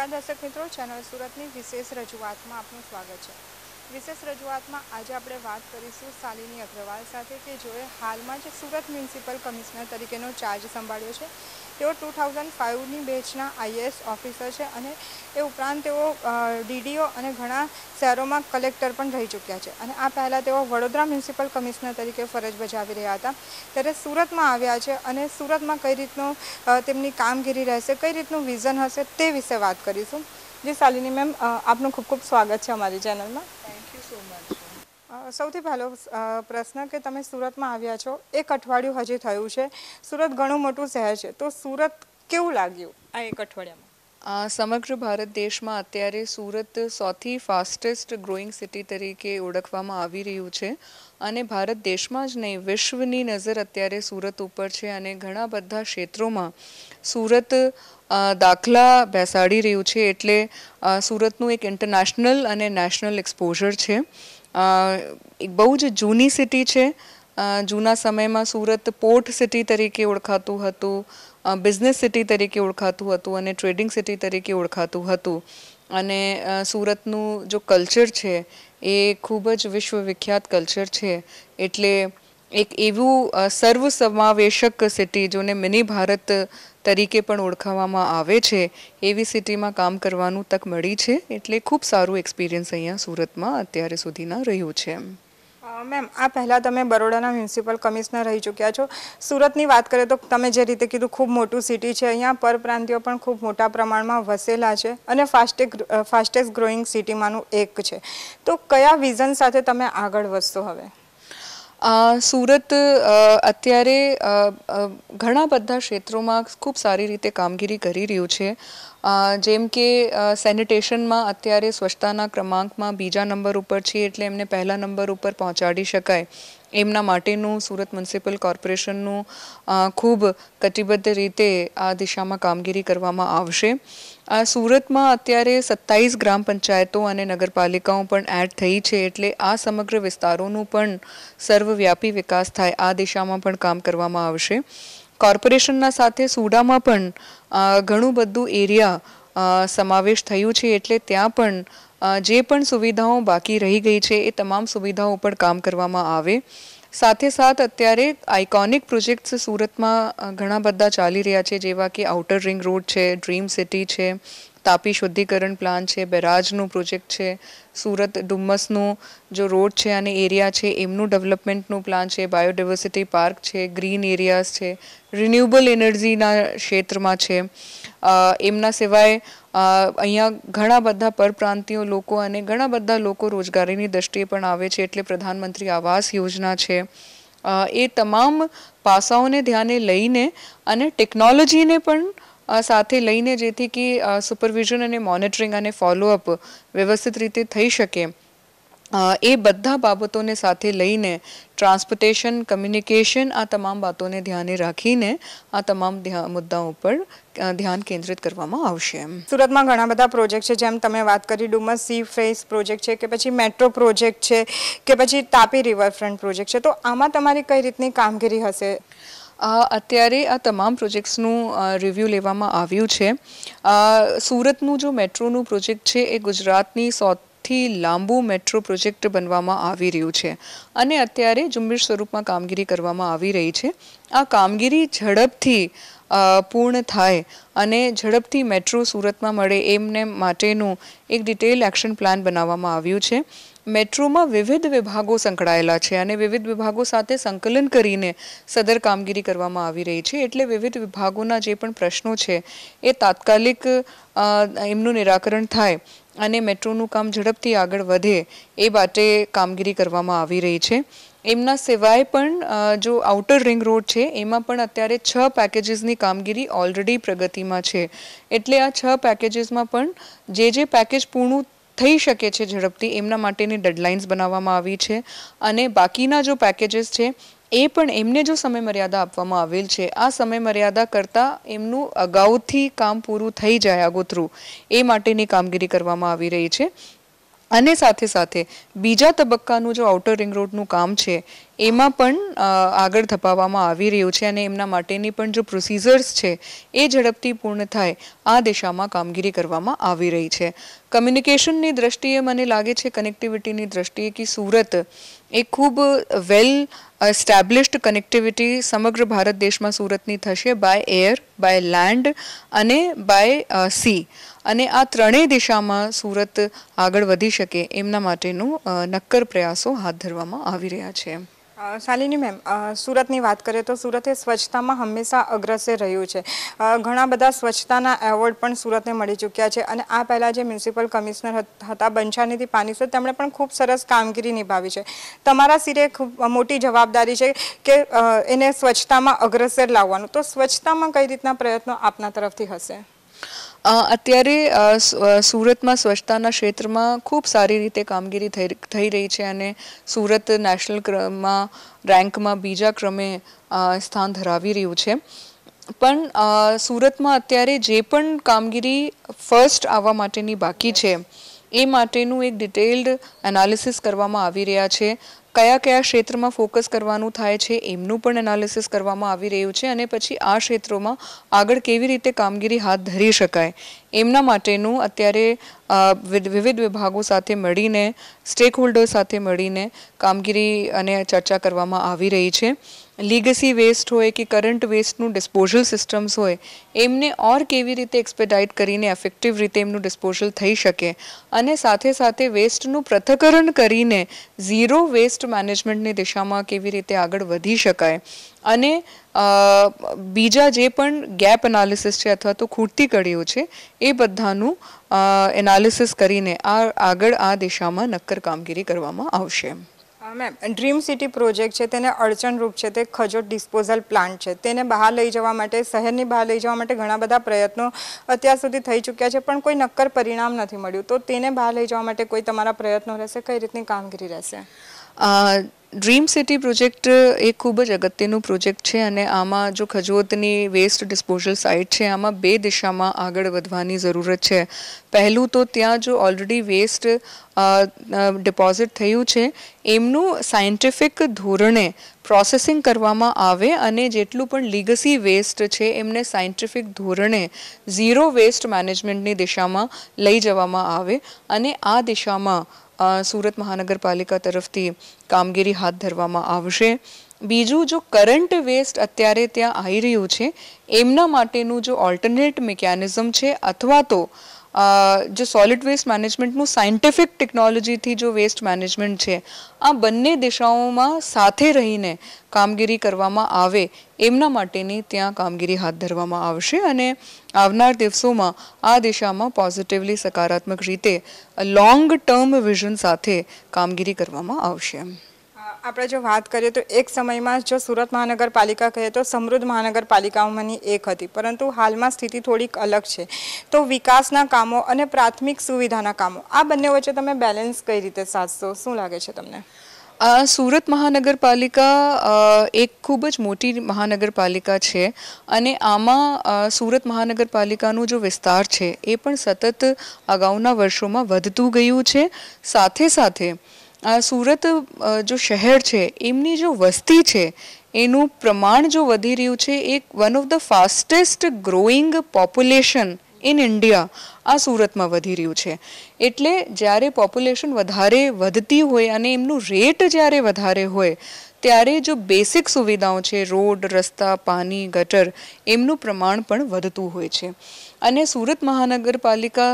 નમસ્કાર દર્શક મિત્રો ચેનલ સુરતની વિશેષ રજૂઆતમાં આપનું સ્વાગત છે વિશેષ રજૂઆતમાં આજે આપણે વાત કરીશું શાલિની અગ્રવાલ સાથે કે જેઓએ હાલમાં જ સુરત મ્યુનિસિપલ કમિશનર તરીકેનો ચાર્જ સંભાળ્યો છે તેઓ ટુ થાઉઝન્ડ ફાઇવની બેચના આઈએએસ ઓફિસર છે અને એ ઉપરાંત તેઓ ડીડીઓ અને ઘણા શહેરોમાં કલેક્ટર પણ રહી ચૂક્યા છે અને આ પહેલાં તેઓ વડોદરા મ્યુનિસિપલ કમિશનર તરીકે ફરજ બજાવી રહ્યા હતા ત્યારે સુરતમાં આવ્યા છે અને સુરતમાં કઈ રીતનું તેમની કામગીરી રહેશે કઈ રીતનું વિઝન હશે તે વિશે વાત કરીશું જી શાલિની મેમ આપનું ખૂબ ખૂબ સ્વાગત છે અમારી ચેનલમાં થેન્ક યુ સો મચ સૌથી પહેલો પ્રશ્ન કે તમે સુરતમાં આવ્યા છો એક અઠવાડિયું હજી થયું છે સુરત ઘણું મોટું શહેર છે તો સુરત કેવું લાગ્યું આ એક અઠવાડિયામાં સમગ્ર ભારત દેશમાં અત્યારે સુરત સૌથી ફાસ્ટેસ્ટ ગ્રોઈંગ સિટી તરીકે ઓળખવામાં આવી રહ્યું છે અને ભારત દેશમાં જ નહીં વિશ્વની નજર અત્યારે સુરત ઉપર છે અને ઘણા બધા ક્ષેત્રોમાં સુરત દાખલા બેસાડી રહ્યું છે એટલે સુરતનું એક ઇન્ટરનેશનલ અને નેશનલ એક્સપોઝર છે એક બહુ જ જૂની સિટી છે જૂના સમયમાં સુરત પોર્ટ સિટી તરીકે ઓળખાતું હતું બિઝનેસ સિટી તરીકે ઓળખાતું હતું અને ટ્રેડિંગ સિટી તરીકે ઓળખાતું હતું અને સુરતનું જો કલ્ચર છે એ ખૂબ જ વિશ્વવિખ્યાત કલ્ચર છે એટલે એક એવું સર્વસમાવેશક સિટી જોને મિની ભારત તરીકે પણ ઓળખાવામાં આવે છે એવી સિટીમાં કામ કરવાનું તક મળી છે એટલે ખૂબ સારું એક્સપિરિયન્સ અહીંયા સુરતમાં અત્યારે સુધીના રહ્યું છે મેમ આ પહેલાં તમે બરોડાના મ્યુનિસિપલ કમિશનર રહી ચૂક્યા છો સુરતની વાત કરીએ તો તમે જે રીતે કીધું ખૂબ મોટું સિટી છે અહીંયા પરપ્રાંતિયો પણ ખૂબ મોટા પ્રમાણમાં વસેલા છે અને ફાસ્ટેક ફાસ્ટેસ્ટ ગ્રોઈંગ સિટીમાંનું એક છે તો કયા વિઝન સાથે તમે આગળ વધશો હવે સુરત અત્યારે ઘણા બધા ક્ષેત્રોમાં ખૂબ સારી રીતે કામગીરી કરી રહ્યું છે જેમ કે સેનિટેશનમાં અત્યારે સ્વચ્છતાના ક્રમાંકમાં બીજા નંબર ઉપર છે એટલે એમને પહેલા નંબર ઉપર પહોંચાડી શકાય એમના માટેનું સુરત મ્યુનિસિપલ કોર્પોરેશનનું ખૂબ કટિબદ્ધ રીતે આ દિશામાં કામગીરી કરવામાં આવશે આ સુરતમાં અત્યારે સત્તાવીસ ગ્રામ પંચાયતો અને નગરપાલિકાઓ પણ એડ થઈ છે એટલે આ સમગ્ર વિસ્તારોનું પણ સર્વવ્યાપી વિકાસ થાય આ દિશામાં પણ કામ કરવામાં આવશે કોર્પોરેશનના સાથે સુડામાં પણ ઘણું બધું એરિયા સમાવેશ થયું છે એટલે ત્યાં પણ જે પણ સુવિધાઓ બાકી રહી ગઈ છે એ તમામ સુવિધાઓ પર કામ કરવામાં આવે સાથે સાથ અત્યારે આઇકોનિક પ્રોજેક્ટ્સ સુરતમાં ઘણા બધા ચાલી રહ્યા છે જેવા કે આઉટર રિંગ રોડ છે ડ્રીમ સિટી છે તાપી શુદ્ધિકરણ પ્લાન છે બેરાજનું પ્રોજેક્ટ છે સુરત ડુમ્મસનું જો રોડ છે અને એરિયા છે એમનું ડેવલપમેન્ટનું પ્લાન છે બાયોડાયવર્સિટી પાર્ક છે ગ્રીન એરિયાઝ છે રિન્યુએબલ એનર્જીના ક્ષેત્રમાં છે એમના સિવાય અહીંયા ઘણા બધા પરપ્રાંતિયો લોકો અને ઘણા બધા લોકો રોજગારીની દ્રષ્ટિએ પણ આવે છે એટલે પ્રધાનમંત્રી આવાસ યોજના છે એ તમામ પાસાઓને ધ્યાને લઈને અને ટેકનોલોજીને પણ સાથે લઈને જેથી કે સુપરવિઝન અને મોનિટરિંગ અને ફોલોઅપ વ્યવસ્થિત રીતે થઈ શકે એ બધા બાબતોને સાથે લઈને ટ્રાન્સપોર્ટેશન કમ્યુનિકેશન આ તમામ બાબતોને ધ્યાને રાખીને આ તમામ મુદ્દાઓ ઉપર ધ્યાન કેન્દ્રિત કરવામાં આવશે સુરતમાં ઘણા બધા પ્રોજેક્ટ છે જેમ તમે વાત કરી ડુમસ સી ફેસ પ્રોજેક્ટ છે કે પછી મેટ્રો પ્રોજેક્ટ છે કે પછી તાપી રિવરફ્રન્ટ પ્રોજેક્ટ છે તો આમાં તમારી કઈ રીતની કામગીરી હશે અત્યારે આ તમામ પ્રોજેક્ટ્સનું રિવ્યુ લેવામાં આવ્યું છે સુરતનું જો મેટ્રોનું પ્રોજેક્ટ છે એ ગુજરાતની સૌથી સૌથી લાંબુ મેટ્રો પ્રોજેક્ટ બનવામાં આવી રહ્યું છે અને અત્યારે ઝુંબેશ સ્વરૂપમાં કામગીરી કરવામાં આવી રહી છે આ કામગીરી ઝડપથી પૂર્ણ થાય અને ઝડપથી મેટ્રો સુરતમાં મળે એમને માટેનું એક ડિટેલ એક્શન પ્લાન બનાવવામાં આવ્યું છે મેટ્રોમાં વિવિધ વિભાગો સંકળાયેલા છે અને વિવિધ વિભાગો સાથે સંકલન કરીને સદર કામગીરી કરવામાં આવી રહી છે એટલે વિવિધ વિભાગોના જે પણ પ્રશ્નો છે એ તાત્કાલિક એમનું નિરાકરણ થાય અને મેટ્રોનું કામ ઝડપથી આગળ વધે એ માટે કામગીરી કરવામાં આવી રહી છે એમના સિવાય પણ જો આઉટર રિંગ રોડ છે એમાં પણ અત્યારે છ પેકેજીસની કામગીરી ઓલરેડી પ્રગતિમાં છે એટલે આ છ પેકેજીસમાં પણ જે જે પેકેજ પૂર્ણ થઈ શકે છે ઝડપથી એમના માટેની ડેડલાઇન્સ બનાવવામાં આવી છે અને બાકીના જો પેકેજીસ છે એ પણ એમને જો સમયમર્યાદા આપવામાં આવેલ છે આ સમયમર્યાદા કરતાં એમનું અગાઉથી કામ પૂરું થઈ જાય આગોતરું એ માટેની કામગીરી કરવામાં આવી રહી છે અને સાથે સાથે બીજા તબક્કાનું જો આઉટર રિંગ રોડનું કામ છે એમાં પણ આગળ ધપાવવામાં આવી રહ્યું છે અને એમના માટેની પણ જો પ્રોસિજર્સ છે એ ઝડપથી પૂર્ણ થાય આ દિશામાં કામગીરી કરવામાં આવી રહી છે કમ્યુનિકેશનની દ્રષ્ટિએ મને લાગે છે કનેક્ટિવિટીની દ્રષ્ટિએ કે સુરત એ ખૂબ વેલ એસ્ટેબ્લિશ્ડ કનેક્ટિવિટી સમગ્ર ભારત દેશમાં સુરતની થશે બાય એર બાય લેન્ડ અને બાય સી અને આ ત્રણેય દિશામાં સુરત આગળ વધી શકે એમના માટેનું નક્કર પ્રયાસો હાથ ધરવામાં આવી રહ્યા છે શાલિની મેમ સુરતની વાત કરીએ તો સુરતે સ્વચ્છતામાં હંમેશા અગ્રસર રહ્યું છે ઘણા બધા સ્વચ્છતાના એવોર્ડ પણ સુરતને મળી ચૂક્યા છે અને આ પહેલાં જે મ્યુનિસિપલ કમિશનર હતા બંછાનિધિ પાનીસર તેમણે પણ ખૂબ સરસ કામગીરી નિભાવી છે તમારા સિરે ખૂબ મોટી જવાબદારી છે કે એને સ્વચ્છતામાં અગ્રસર લાવવાનું તો સ્વચ્છતામાં કઈ રીતના પ્રયત્નો આપના તરફથી હશે અત્યારે સુરતમાં સ્વચ્છતાના ક્ષેત્રમાં ખૂબ સારી રીતે કામગીરી થઈ રહી છે અને સુરત નેશનલ ક્રમમાં રેન્કમાં બીજા ક્રમે સ્થાન ધરાવી રહ્યું છે પણ સુરતમાં અત્યારે જે પણ કામગીરી ફર્સ્ટ આવવા માટેની બાકી છે એ માટેનું એક ડિટેલ્ડ એનાલિસિસ કરવામાં આવી રહ્યા છે કયા કયા ક્ષેત્રમાં ફોકસ કરવાનું થાય છે એમનું પણ એનાલિસિસ કરવામાં આવી રહ્યું છે અને પછી આ ક્ષેત્રોમાં આગળ કેવી રીતે કામગીરી હાથ ધરી શકાય એમના માટેનું અત્યારે વિવિધ વિભાગો સાથે મળીને સ્ટેક હોલ્ડર સાથે મળીને કામગીરી અને ચર્ચા કરવામાં આવી રહી છે લીગસી વેસ્ટ હોય કે કરંટ વેસ્ટનું ડિસ્પોઝલ સિસ્ટમ્સ હોય એમને ઓર કેવી રીતે એક્સપેડાઇટ કરીને એફેક્ટિવ રીતે એમનું ડિસ્પોઝલ થઈ શકે અને સાથે સાથે વેસ્ટનું પૃથ્થકરણ કરીને ઝીરો વેસ્ટ મેનેજમેન્ટની દિશામાં કેવી રીતે આગળ વધી શકાય અને બીજા જે પણ ગેપ એનાલિસિસ છે અથવા તો ખૂટતી કડીઓ છે એ બધાનું એનાલિસિસ કરીને આ આગળ આ દિશામાં નક્કર કામગીરી કરવામાં આવશે એમ મેમ ડ્રીમ સિટી પ્રોજેક્ટ છે તેને અડચણરૂપ છે તે ખજોટ ડિસ્પોઝલ પ્લાન્ટ છે તેને બહાર લઈ જવા માટે શહેરની બહાર લઈ જવા માટે ઘણા બધા પ્રયત્નો અત્યાર સુધી થઈ ચૂક્યા છે પણ કોઈ નક્કર પરિણામ નથી મળ્યું તો તેને બહાર લઈ જવા માટે કોઈ તમારા પ્રયત્નો રહેશે કઈ રીતની કામગીરી રહેશે ડ્રીમ સિટી પ્રોજેક્ટ એ ખૂબ જ અગત્યનું પ્રોજેક્ટ છે અને આમાં જો ખજોતની વેસ્ટ ડિસ્પોઝલ સાઇટ છે આમાં બે દિશામાં આગળ વધવાની જરૂરત છે પહેલું તો ત્યાં જો ઓલરેડી વેસ્ટ ડિપોઝિટ થયું છે એમનું સાયન્ટિફિક ધોરણે પ્રોસેસિંગ કરવામાં આવે અને જેટલું પણ લીગસી વેસ્ટ છે એમને સાયન્ટિફિક ધોરણે ઝીરો વેસ્ટ મેનેજમેન્ટની દિશામાં લઈ જવામાં આવે અને આ દિશામાં સુરત મહાનગરપાલિકા તરફથી કામગીરી હાથ ધરવામાં આવશે બીજું જો કરંટ વેસ્ટ અત્યારે ત્યાં આવી રહ્યું છે એમના માટેનું જો ઓલ્ટરનેટ મિકેનિઝમ છે અથવા તો જે સોલિડ વેસ્ટ મેનેજમેન્ટનું સાયન્ટિફિક ટેકનોલોજીથી જો વેસ્ટ મેનેજમેન્ટ છે આ બંને દિશાઓમાં સાથે રહીને કામગીરી કરવામાં આવે એમના માટેની ત્યાં કામગીરી હાથ ધરવામાં આવશે અને આવનાર દિવસોમાં આ દિશામાં પોઝિટિવલી સકારાત્મક રીતે લોંગ ટર્મ વિઝન સાથે કામગીરી કરવામાં આવશે આપણે જો વાત કરીએ તો એક સમયમાં જો સુરત મહાનગરપાલિકા કહીએ તો સમૃદ્ધ મહાનગરપાલિકાઓમાંની એક હતી પરંતુ હાલમાં સ્થિતિ થોડીક અલગ છે તો વિકાસના કામો અને પ્રાથમિક સુવિધાના કામો આ બંને વચ્ચે તમે બેલેન્સ કઈ રીતે સાધશો શું લાગે છે તમને સુરત મહાનગરપાલિકા એક ખૂબ જ મોટી મહાનગરપાલિકા છે અને આમાં સુરત મહાનગરપાલિકાનો જો વિસ્તાર છે એ પણ સતત અગાઉના વર્ષોમાં વધતું ગયું છે સાથે સાથે આ સુરત જો શહેર છે એમની જો વસ્તી છે એનું પ્રમાણ જો વધી રહ્યું છે એ one of the fastest growing population in India આ સુરતમાં વધી રહ્યું છે એટલે જ્યારે પોપ્યુલેશન વધારે વધતી હોય અને એમનું રેટ જ્યારે વધારે હોય ત્યારે જો બેસિક સુવિધાઓ છે રોડ રસ્તા પાણી ગટર એમનું પ્રમાણ પણ વધતું હોય છે અને સુરત મહાનગરપાલિકા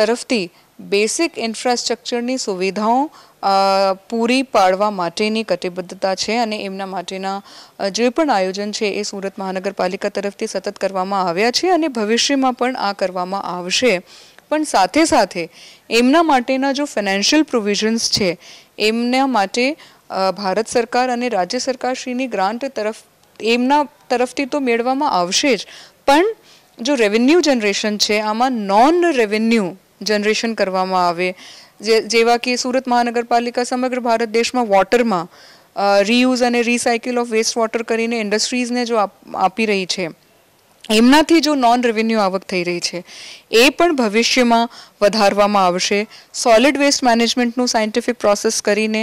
તરફથી બેસિક ઇન્ફ્રાસ્ટ્રક્ચરની સુવિધાઓ પૂરી પાડવા માટેની કટિબદ્ધતા છે અને એમના માટેના જે પણ આયોજન છે એ સુરત મહાનગરપાલિકા તરફથી સતત કરવામાં આવ્યા છે અને ભવિષ્યમાં પણ આ કરવામાં આવશે પણ સાથે સાથે એમના માટેના જો ફિનાન્શિયલ પ્રોવિઝન્સ છે એમના માટે ભારત સરકાર અને રાજ્ય સરકારશ્રીની ગ્રાન્ટ તરફ એમના તરફથી તો મેળવવામાં આવશે જ પણ જો રેવન્યુ જનરેશન છે આમાં નોન રેવન્યુ જનરેશન કરવામાં આવે જે જેવા કે સુરત મહાનગરપાલિકા સમગ્ર ભારત દેશમાં વોટરમાં રીયુઝ અને રિસાયકલ ઓફ વેસ્ટ વોટર કરીને ઇન્ડસ્ટ્રીઝને જો આપી રહી છે એમનાથી જો નોન રેવન્યુ આવક થઈ રહી છે એ પણ ભવિષ્યમાં વધારવામાં આવશે સોલિડ વેસ્ટ મેનેજમેન્ટનું સાયન્ટિફિક પ્રોસેસ કરીને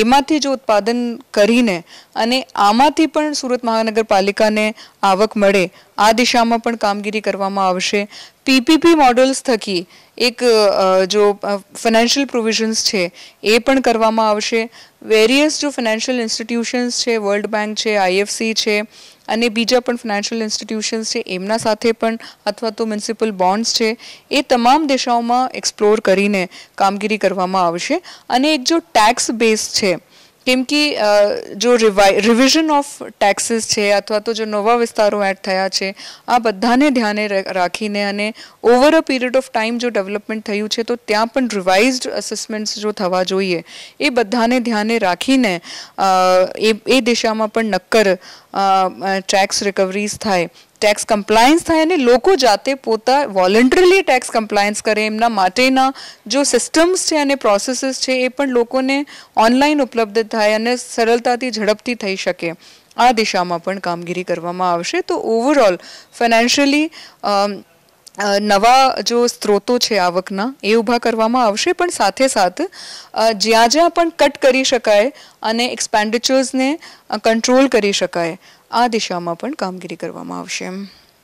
એમાંથી જો ઉત્પાદન કરીને અને આમાંથી પણ સુરત મહાનગરપાલિકાને આવક મળે આ દિશામાં પણ કામગીરી કરવામાં આવશે પીપીપી મોડલ્સ થકી એક જો ફિનાન્શિયલ પ્રોવિઝન્સ છે એ પણ કરવામાં આવશે વેરિયસ જો ફિનાન્શિયલ ઇન્સ્ટિટ્યુશન્સ છે વર્લ્ડ બેંક છે આઈએફસી છે અને બીજા પણ ફિનાન્શિયલ ઇન્સ્ટિટ્યુશન્સ છે એમના સાથે પણ અથવા તો મ્યુનિસિપલ બોન્ડ્સ છે એ તમામ દિશાઓમાં એક્સપ્લોર કરીને કામગીરી કરવામાં આવશે અને એક જો ટેક્સ બેઝ છે કેમ કે જો રિવિઝન ઓફ ટેક્સીસ છે અથવા તો જે નવા વિસ્તારો એડ થયા છે આ બધાને ધ્યાને રાખીને અને over a period of time જો ડેવલપમેન્ટ થયું છે તો ત્યાં પણ રિવાઇઝડ અસેસમેન્ટ્સ જો થવા જોઈએ એ બધાને ધ્યાને રાખીને એ દિશામાં પણ નક્કર ટેક્સ રિકવરીઝ થાય ટેક્સ કમ્પ્લાયન્સ થાય અને લોકો જાતે પોતા વોલન્ટરીલી ટેક્સ કમ્પ્લાયન્સ કરે એમના માટેના જો સિસ્ટમ્સ છે અને પ્રોસેસીસ છે એ પણ લોકોને ઓનલાઈન ઉપલબ્ધ થાય અને સરળતાથી ઝડપથી થઈ શકે આ દિશામાં પણ કામગીરી કરવામાં આવશે તો ઓવરઓલ ફાઇનાન્શિયલી નવા જો સ્ત્રોતો છે આવકના એ ઊભા કરવામાં આવશે પણ સાથે સાથ જ્યાં જ્યાં પણ કટ કરી શકાય અને એક્સપેન્ડિચર્સને કંટ્રોલ કરી શકાય આ દિશામાં પણ કામગીરી કરવામાં આવશે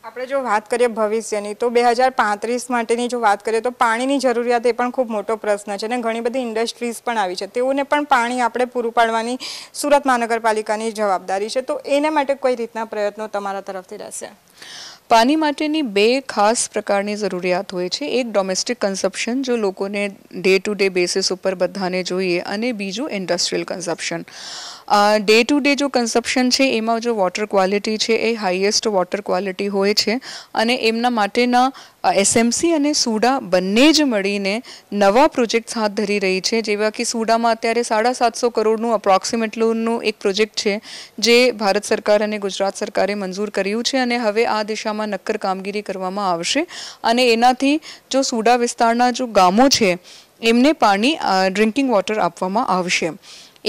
આપણે જો વાત કરીએ ભવિષ્યની તો બે હજાર પાંત્રીસ માટેની જો વાત કરીએ તો પાણીની જરૂરિયાત એ પણ ખૂબ મોટો પ્રશ્ન છે અને ઘણી બધી ઇન્ડસ્ટ્રીઝ પણ આવી છે તેઓને પણ પાણી આપણે પૂરું પાડવાની સુરત મહાનગરપાલિકાની જવાબદારી છે તો એના માટે કોઈ રીતના પ્રયત્નો તમારા તરફથી રહેશે પાણી માટેની બે ખાસ પ્રકારની જરૂરિયાત હોય છે એક ડોમેસ્ટિક કન્ઝપ્શન જો લોકોને ડે ટુ ડે બેસિસ ઉપર બધાને જોઈએ અને બીજું industrial consumption day to day જો કન્ઝપ્શન છે એમાં જો વોટર ક્વોલિટી છે એ હાઇએસ્ટ વોટર ક્વોલિટી હોય છે અને એમના માટેના એસએમસી અને સુડા બંને જ મળીને નવા પ્રોજેક્ટ્સ હાથ ધરી રહી છે જેવા કે સુડામાં અત્યારે સાડા સાતસો કરોડનું અપ્રોક્સિમેટલીનું એક પ્રોજેક્ટ છે જે ભારત સરકાર અને ગુજરાત સરકારે મંજૂર કર્યું છે અને હવે આ દિશામાં નક્કર કામગીરી કરવામાં આવશે અને એનાથી જો સુડા વિસ્તારના જો ગામો છે એમને પાણી ડ્રિંકિંગ વોટર આપવામાં આવશે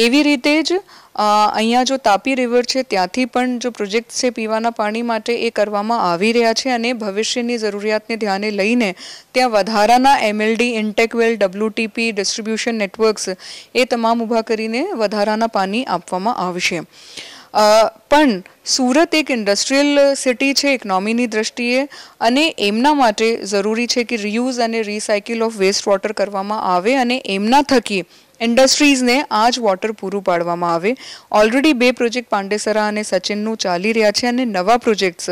એવી રીતે જ અહીંયા જો તાપી રિવર છે ત્યાંથી પણ જો પ્રોજેક્ટ છે પીવાના પાણી માટે એ કરવામાં આવી રહ્યા છે અને ભવિષ્યની જરૂરિયાતને ધ્યાને લઈને ત્યાં વધારાના MLD intake well WTP distribution networks એ તમામ ઊભા કરીને વધારાના પાણી આપવામાં આવશે પણ સુરત એક ઇન્ડસ્ટ્રીયલ સિટી છે ઇકોનોમીની દ્રષ્ટિએ અને એમના માટે જરૂરી છે કે રિયુઝ અને રિસાયકલ ઓફ વેસ્ટ વોટર કરવામાં આવે અને એમના થકી ઇન્ડસ્ટ્રીઝને આ જ વોટર પૂરું પાડવામાં આવે ઓલરેડી બે પ્રોજેક્ટ પાંડેસરા અને સચિનનું ચાલી રહ્યા છે અને નવા પ્રોજેક્ટ્સ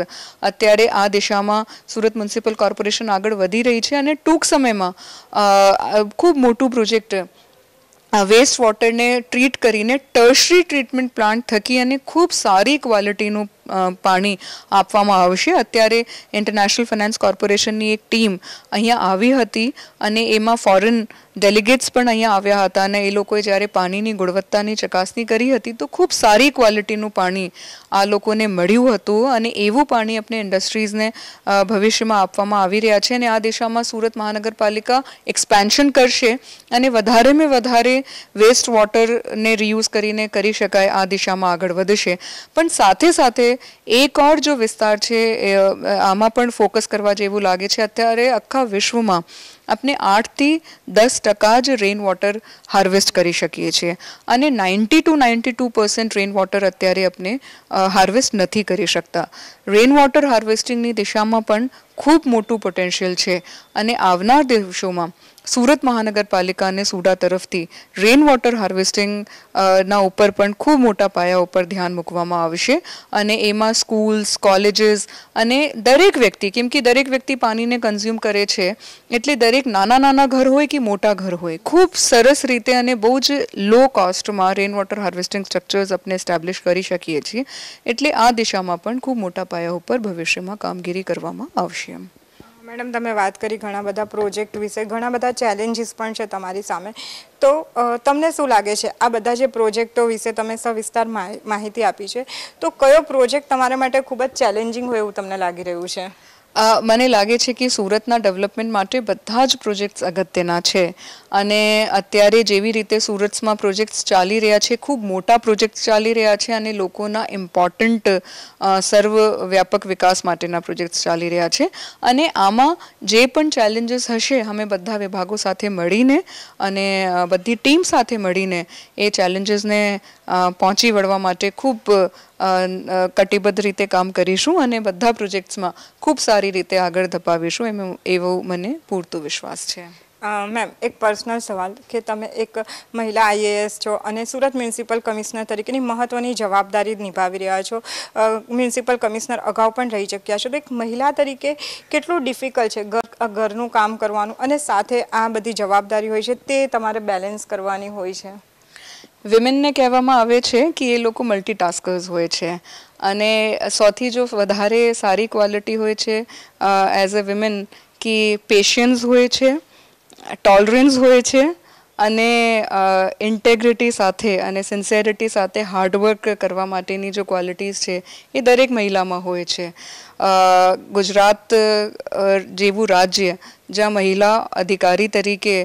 અત્યારે આ દિશામાં સુરત મ્યુનિસિપલ કોર્પોરેશન આગળ વધી રહી છે અને ટૂંક સમયમાં ખૂબ મોટું પ્રોજેક્ટ વેસ્ટ વોટરને ટ્રીટ કરીને ટર્શરી ટ્રીટમેન્ટ પ્લાન્ટ થકી અને ખૂબ સારી ક્વોલિટીનું પાણી આપવામાં આવશે અત્યારે ઇન્ટરનેશનલ ફાઇનાન્સ કોર્પોરેશનની એક ટીમ અહીંયા આવી હતી અને એમાં ફોરેન ડેલિગેટ્સ પણ અહીંયા આવ્યા હતા અને એ લોકોએ જ્યારે પાણીની ગુણવત્તાની ચકાસણી કરી હતી તો ખૂબ સારી ક્વોલિટીનું પાણી આ લોકોને મળ્યું હતું અને એવું પાણી આપણે ઇન્ડસ્ટ્રીઝને ભવિષ્યમાં આપવામાં આવી રહ્યા છે અને આ દિશામાં સુરત મહાનગરપાલિકા એક્સપેન્શન કરશે અને વધારેમાં વધારે વેસ્ટ વોટરને રિયુઝ કરીને કરી શકાય આ દિશામાં આગળ વધશે પણ સાથે સાથે એક ઓર જો વિસ્તાર છે આમાં પણ ફોકસ કરવા જેવું લાગે છે અત્યારે આખા વિશ્વમાં આપણે આઠથી દસ ટકા જ રેઇન વોટર હાર્વેસ્ટ કરી શકીએ છીએ અને ninety two ninety two percent rain water અત્યારે આપણે હાર્વેસ્ટ નથી કરી શકતા રેઇન વોટર હાર્વેસ્ટિંગની દિશામાં પણ ખૂબ મોટું પોટેન્શિયલ છે અને આવનાર દિવસોમાં સુરત મહાનગરપાલિકાને સુડા તરફથી રેન વોટર હાર્વેસ્ટિંગ ના ઉપર પણ ખૂબ મોટા પાયા ઉપર ધ્યાન મૂકવામાં આવશે અને એમાં સ્કૂલ્સ કોલેજીસ અને દરેક વ્યક્તિ કેમ કે દરેક વ્યક્તિ પાણીને કન્ઝ્યુમ કરે છે એટલે દરેક નાના નાના ઘર હોય કે મોટા ઘર હોય ખૂબ સરસ રીતે અને બહુ જ લો કોસ્ટમાં રેન વોટર હાર્વેસ્ટિંગ સ્ટ્રક્ચર્સ આપણે એસ્ટાબ્લિશ કરી શકીએ છીએ એટલે આ દિશામાં પણ ખૂબ મોટા પાયા ઉપર ભવિષ્યમાં કામગીરી કરવામાં આવશે છીએ મેડમ તમે વાત કરી ઘણા બધા પ્રોજેક્ટ વિશે ઘણા બધા ચેલેન્જીસ પણ છે તમારી સામે તો તમને શું લાગે છે આ બધા જે પ્રોજેક્ટો વિશે તમે સવિસ્તાર માહિતી આપી છે તો કયો પ્રોજેક્ટ તમારા માટે ખૂબ જ ચેલેન્જિંગ હોય એવું તમને લાગી રહ્યું છે મને લાગે છે કે સુરતના ડેવલપમેન્ટ માટે બધા જ પ્રોજેક્ટ્સ અગત્યના છે અને અત્યારે જેવી રીતે સુરતમાં પ્રોજેક્ટ્સ ચાલી રહ્યા છે ખૂબ મોટા પ્રોજેક્ટ્સ ચાલી રહ્યા છે અને લોકોના ઇમ્પોર્ટન્ટ સર્વ વ્યાપક વિકાસ માટેના પ્રોજેક્ટ્સ ચાલી રહ્યા છે અને આમાં જે પણ ચેલેન્જીસ હશે અમે બધા વિભાગો સાથે મળીને અને બધી ટીમ સાથે મળીને એ ચેલેન્જીસને પહોંચી વળવા માટે ખૂબ કટિબદ્ધ રીતે કામ કરીશું અને બધા પ્રોજેક્ટ્સમાં ખૂબ સારી રીતે આગળ ધપાવીશું એમ એવો મને પૂરતો વિશ્વાસ છે મેમ એક પર્સનલ સવાલ કે તમે એક મહિલા આઈએએસ છો અને સુરત મ્યુનિસિપલ કમિશનર તરીકેની મહત્ત્વની જવાબદારી નિભાવી રહ્યા છો મ્યુનિસિપલ કમિશનર અગાઉ પણ રહી ચક્યા છો તો એક મહિલા તરીકે કેટલું ડિફિકલ્ટ છે ઘર ઘરનું કામ કરવાનું અને સાથે આ બધી જવાબદારી હોય છે તે તમારે બેલેન્સ કરવાની હોય છે વિમેનને કહેવામાં આવે છે કે એ લોકો મલ્ટીટાસ્કર્સ હોય છે અને સૌથી જો વધારે સારી ક્વોલિટી હોય છે એઝ અ વિમેન કે પેશિયન્સ હોય છે ટોલરન્સ હોય છે અને ઇન્ટેગ્રિટી સાથે અને સિન્સિયરિટી સાથે હાર્ડવર્ક કરવા માટેની જો ક્વોલિટીઝ છે એ દરેક મહિલામાં હોય છે ગુજરાત જેવું રાજ્ય જ્યાં મહિલા અધિકારી તરીકે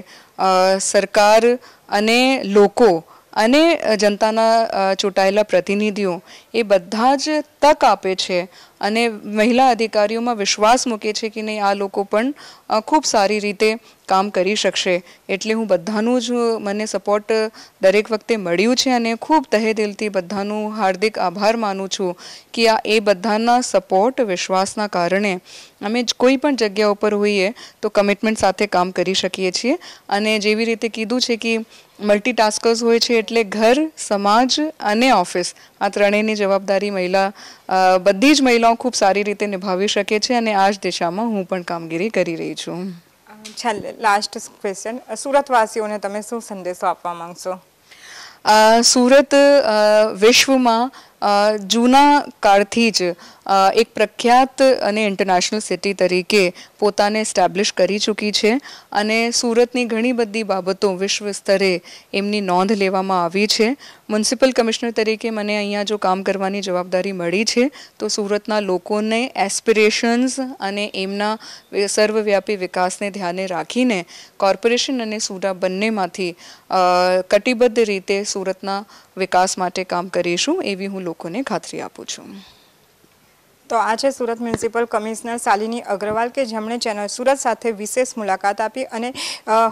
સરકાર અને લોકો અને જનતાના ચૂંટાયેલા પ્રતિનિધિઓ એ બધા જ તક આપે છે અને મહિલા અધિકારીઓમાં વિશ્વાસ મૂકે છે કે નહીં આ લોકો પણ ખૂબ સારી રીતે કામ કરી શકશે એટલે હું બધાનું જ મને સપોર્ટ દરેક વખતે મળ્યું છે અને ખૂબ તહે દિલથી બધાનું હાર્દિક આભાર માનું છું કે આ એ બધાના સપોર્ટ વિશ્વાસના કારણે અમે કોઈ પણ જગ્યા ઉપર હોઈએ તો કમિટમેન્ટ સાથે કામ કરી શકીએ છીએ અને જેવી રીતે કીધું છે કે મલ્ટીટાસ્કર્સ હોય છે એટલે ઘર સમાજ અને ઓફિસ આ ત્રણેયની જવાબદારી મહિલા બધી જ મહિલાઓ ખૂબ સારી રીતે નિભાવી શકે છે અને આ જ દિશામાં હું પણ કામગીરી કરી રહી છું છેલ્લે લાસ્ટ ક્વેશ્ચન સુરતવાસીઓને તમે શું સંદેશો આપવા માંગશો સુરત વિશ્વમાં જૂના કાળથી જ એક પ્રખ્યાત અને ઇન્ટરનેશનલ સિટી તરીકે પોતાને એસ્ટાબ્લિશ કરી ચૂકી છે અને સુરતની ઘણી બધી બાબતો વિશ્વ સ્તરે એમની નોંધ લેવામાં આવી છે મ્યુનિસિપલ કમિશનર તરીકે મને અહીંયા જો કામ કરવાની જવાબદારી મળી છે તો સુરતના લોકોને એસ્પિરેશન્સ અને એમના સર્વવ્યાપી વિકાસને ધ્યાને રાખીને કોર્પોરેશન અને સુરા બંનેમાંથી કટિબદ્ધ રીતે સુરતના વિકાસ માટે કામ કરીશું એવી હું લોકોને ખાતરી આપું છું તો આ છે સુરત મ્યુનિસિપલ કમિશનર શાલિની અગ્રવાલ કે જેમણે ચેનલ સુરત સાથે વિશેષ મુલાકાત આપી અને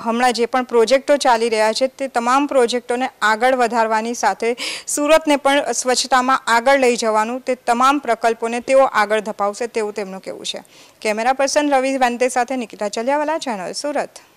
હમણાં જે પણ પ્રોજેક્ટો ચાલી રહ્યા છે તે તમામ પ્રોજેક્ટોને આગળ વધારવાની સાથે સુરતને પણ સ્વચ્છતામાં આગળ લઈ જવાનું તે તમામ પ્રકલ્પોને તેઓ આગળ ધપાવશે તેવું તેમનું કહેવું છે કેમેરા પર્સન રવિ વેન્તે સાથે નિકિતા ચલિયાવાલા ચેનલ સુરત